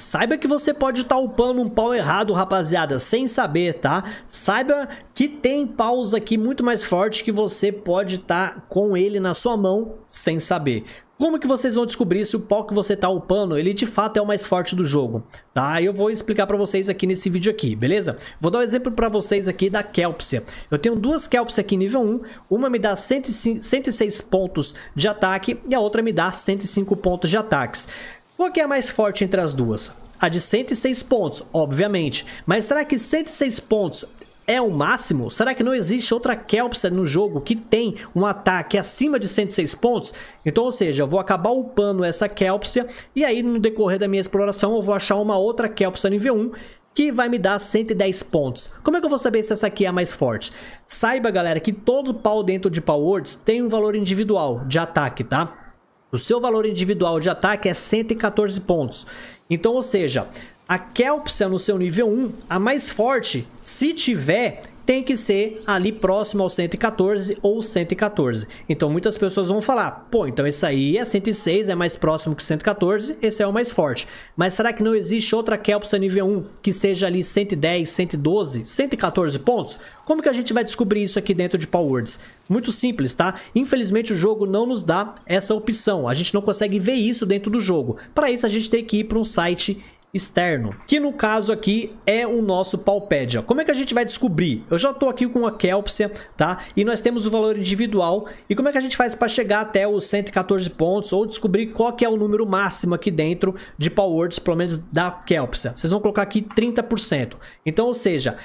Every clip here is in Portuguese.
Saiba que você pode estar tá upando um pau errado, rapaziada, sem saber, tá? Saiba que tem paus aqui muito mais forte que você pode estar tá com ele na sua mão sem saber. Como que vocês vão descobrir se o pau que você tá upando, ele de fato é o mais forte do jogo? Tá? Eu vou explicar pra vocês aqui nesse vídeo aqui, beleza? Vou dar um exemplo pra vocês aqui da Kelpsia. Eu tenho duas Kelpsia aqui nível 1, uma me dá 105, 106 pontos de ataque e a outra me dá 105 pontos de ataques. Qual que é a mais forte entre as duas? A de 106 pontos, obviamente. Mas será que 106 pontos é o máximo? Será que não existe outra Kelpsa no jogo que tem um ataque acima de 106 pontos? Então, ou seja, eu vou acabar upando essa Kelpsia e aí no decorrer da minha exploração eu vou achar uma outra Kelpsa nível 1 que vai me dar 110 pontos. Como é que eu vou saber se essa aqui é a mais forte? Saiba, galera, que todo pau dentro de Power Words tem um valor individual de ataque, tá? O seu valor individual de ataque é 114 pontos. Então, ou seja, a Kelpsa no seu nível 1, a mais forte, se tiver, tem que ser ali próximo ao 114 ou 114. Então muitas pessoas vão falar, pô, então esse aí é 106, é mais próximo que 114, esse é o mais forte. Mas será que não existe outra Kelpsa nível 1 que seja ali 110, 112, 114 pontos? Como que a gente vai descobrir isso aqui dentro de Power Words? Muito simples, tá? Infelizmente o jogo não nos dá essa opção. A gente não consegue ver isso dentro do jogo. Para isso a gente tem que ir para um site externo, que no caso aqui é o nosso Palpedia. Como é que a gente vai descobrir? Eu já estou aqui com a Kelpsia, tá? E nós temos o valor individual. E como é que a gente faz para chegar até os 114 pontos ou descobrir qual que é o número máximo aqui dentro de Power pelo menos da Kelpsia? Vocês vão colocar aqui 30%. Então, ou seja,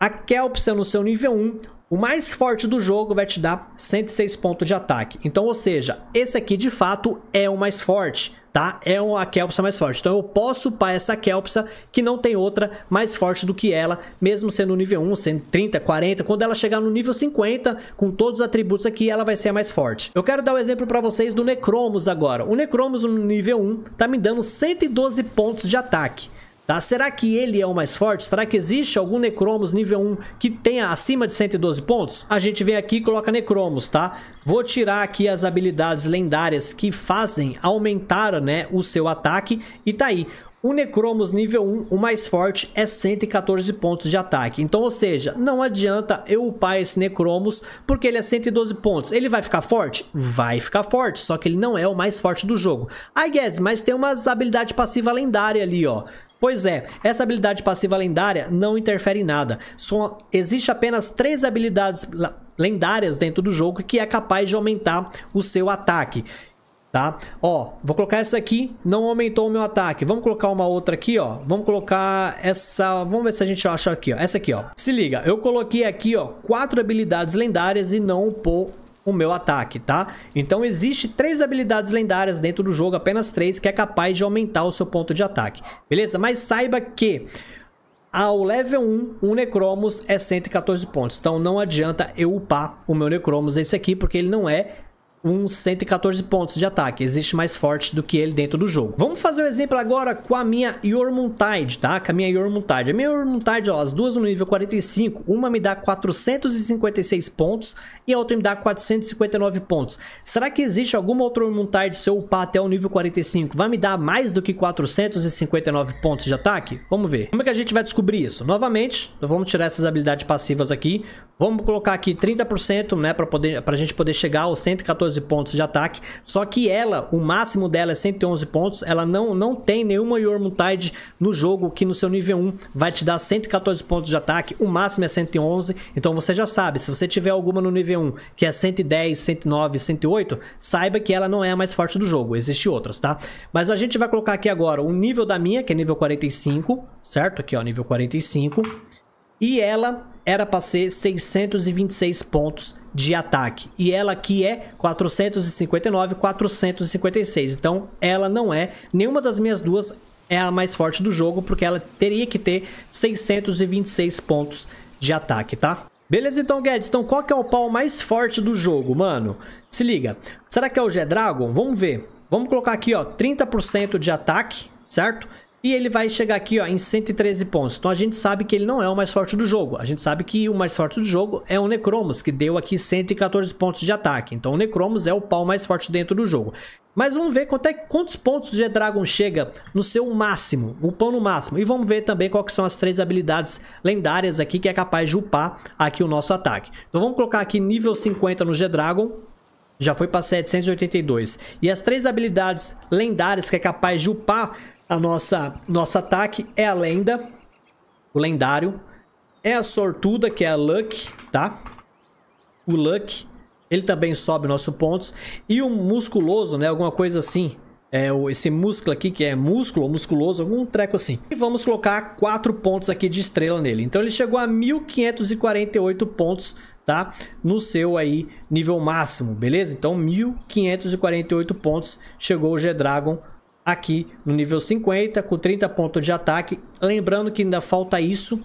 a Kelpsia no seu nível 1, o mais forte do jogo vai te dar 106 pontos de ataque. Então, ou seja, esse aqui de fato é o mais forte tá? É a Kelpsa mais forte. Então eu posso upar essa Kelpsa, que não tem outra mais forte do que ela, mesmo sendo nível 1, sendo 30, 40. Quando ela chegar no nível 50, com todos os atributos aqui, ela vai ser a mais forte. Eu quero dar o um exemplo para vocês do Necromos agora. O Necromos no nível 1 tá me dando 112 pontos de ataque. Tá? Será que ele é o mais forte? Será que existe algum Necromos nível 1 que tenha acima de 112 pontos? A gente vem aqui e coloca Necromos, tá? Vou tirar aqui as habilidades lendárias que fazem aumentar né, o seu ataque e tá aí. O Necromos nível 1, o mais forte, é 114 pontos de ataque. Então, ou seja, não adianta eu upar esse Necromos, porque ele é 112 pontos. Ele vai ficar forte? Vai ficar forte, só que ele não é o mais forte do jogo. Ai, Guedes, mas tem umas habilidades passivas lendárias ali, ó. Pois é, essa habilidade passiva lendária não interfere em nada. Só existe apenas três habilidades lendárias dentro do jogo que é capaz de aumentar o seu ataque. Tá? Ó, vou colocar essa aqui, não aumentou o meu ataque. Vamos colocar uma outra aqui, ó. Vamos colocar essa, vamos ver se a gente acha aqui, ó. Essa aqui, ó. Se liga, eu coloquei aqui, ó, quatro habilidades lendárias e não upou o meu ataque, tá? Então existe três habilidades lendárias dentro do jogo, apenas três, que é capaz de aumentar o seu ponto de ataque, beleza? Mas saiba que ao level 1, o Necromos é 114 pontos, então não adianta eu upar o meu Necromos esse aqui, porque ele não é um 114 pontos de ataque. Existe mais forte do que ele dentro do jogo. Vamos fazer o um exemplo agora com a minha Yormuntide, tá? Com a minha Yormuntide. A minha Yormuntide, ó, as duas no nível 45. Uma me dá 456 pontos e a outra me dá 459 pontos. Será que existe alguma outra Yormuntide se eu upar até o nível 45? Vai me dar mais do que 459 pontos de ataque? Vamos ver. Como é que a gente vai descobrir isso? Novamente, vamos tirar essas habilidades passivas aqui. Vamos colocar aqui 30%, né, para poder pra gente poder chegar aos 114 pontos de ataque. Só que ela, o máximo dela é 111 pontos. Ela não não tem nenhuma Yormutide no jogo que no seu nível 1 vai te dar 114 pontos de ataque. O máximo é 111. Então você já sabe, se você tiver alguma no nível 1 que é 110, 109, 108, saiba que ela não é a mais forte do jogo. Existem outras, tá? Mas a gente vai colocar aqui agora o nível da minha, que é nível 45, certo? Aqui, ó, nível 45. E ela era para ser 626 pontos de ataque. E ela aqui é 459, 456. Então ela não é nenhuma das minhas duas é a mais forte do jogo, porque ela teria que ter 626 pontos de ataque, tá? Beleza, então, Guedes, então qual que é o pau mais forte do jogo, mano? Se liga, será que é o G-Dragon? Vamos ver. Vamos colocar aqui, ó, 30% de ataque, certo? E ele vai chegar aqui ó, em 113 pontos. Então a gente sabe que ele não é o mais forte do jogo. A gente sabe que o mais forte do jogo é o Necromos, que deu aqui 114 pontos de ataque. Então o Necromos é o pau mais forte dentro do jogo. Mas vamos ver quanto é, quantos pontos o G-Dragon chega no seu máximo, o pão no máximo. E vamos ver também quais são as três habilidades lendárias aqui que é capaz de upar aqui o nosso ataque. Então vamos colocar aqui nível 50 no G-Dragon, já foi para 782. E as três habilidades lendárias que é capaz de upar a nossa nosso ataque é a lenda, o lendário. É a sortuda, que é a luck, tá? O luck, ele também sobe nossos pontos. E o musculoso, né? Alguma coisa assim. É esse músculo aqui, que é músculo musculoso, algum treco assim. E vamos colocar 4 pontos aqui de estrela nele. Então ele chegou a 1548 pontos, tá? No seu aí nível máximo, beleza? Então 1548 pontos chegou o G-Dragon aqui no nível 50 com 30 pontos de ataque. Lembrando que ainda falta isso.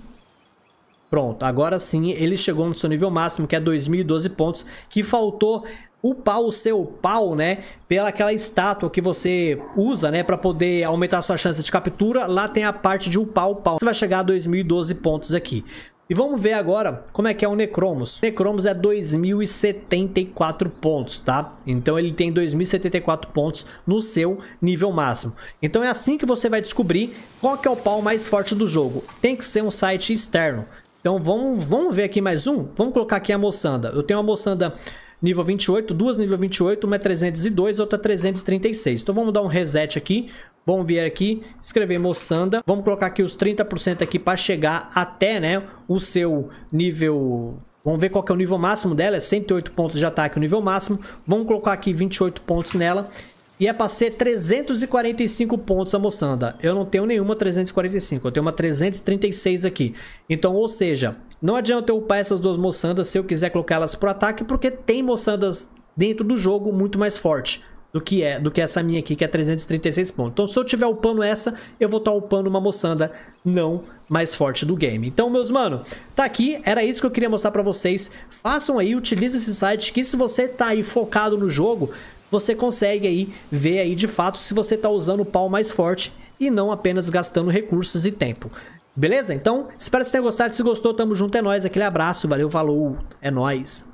Pronto, agora sim ele chegou no seu nível máximo, que é 2012 pontos, que faltou upar o seu pau, né, pela aquela estátua que você usa, né, para poder aumentar sua chance de captura. Lá tem a parte de upar o pau. Você vai chegar a 2012 pontos aqui. E vamos ver agora como é que é o Necromos. Necromos é 2074 pontos, tá? Então ele tem 2074 pontos no seu nível máximo. Então é assim que você vai descobrir qual que é o pau mais forte do jogo. Tem que ser um site externo. Então vamos, vamos ver aqui mais um. Vamos colocar aqui a moçanda. Eu tenho uma moçanda nível 28, duas nível 28, uma é 302, outra 336. Então vamos dar um reset aqui, Vamos vir aqui, escrever Moçanda. Vamos colocar aqui os 30% aqui para chegar até, né, o seu nível... Vamos ver qual é o nível máximo dela. É 108 pontos de ataque tá o nível máximo. Vamos colocar aqui 28 pontos nela. E é para ser 345 pontos a Moçanda. Eu não tenho nenhuma 345, eu tenho uma 336 aqui. Então, ou seja, não adianta eu upar essas duas Moçandas se eu quiser colocá-las pro ataque, porque tem Moçandas dentro do jogo muito mais forte do que é do que essa minha aqui, que é 336 pontos. Então, se eu tiver upando essa, eu vou estar tá upando uma moçanda não mais forte do game. Então, meus mano, tá aqui. Era isso que eu queria mostrar pra vocês. Façam aí, utilizem esse site, que se você tá aí focado no jogo, você consegue aí ver aí de fato se você tá usando o pau mais forte e não apenas gastando recursos e tempo. Beleza? Então, espero que vocês tenham gostado. Se gostou, tamo junto, é nóis. Aquele abraço, valeu, falou, é nóis.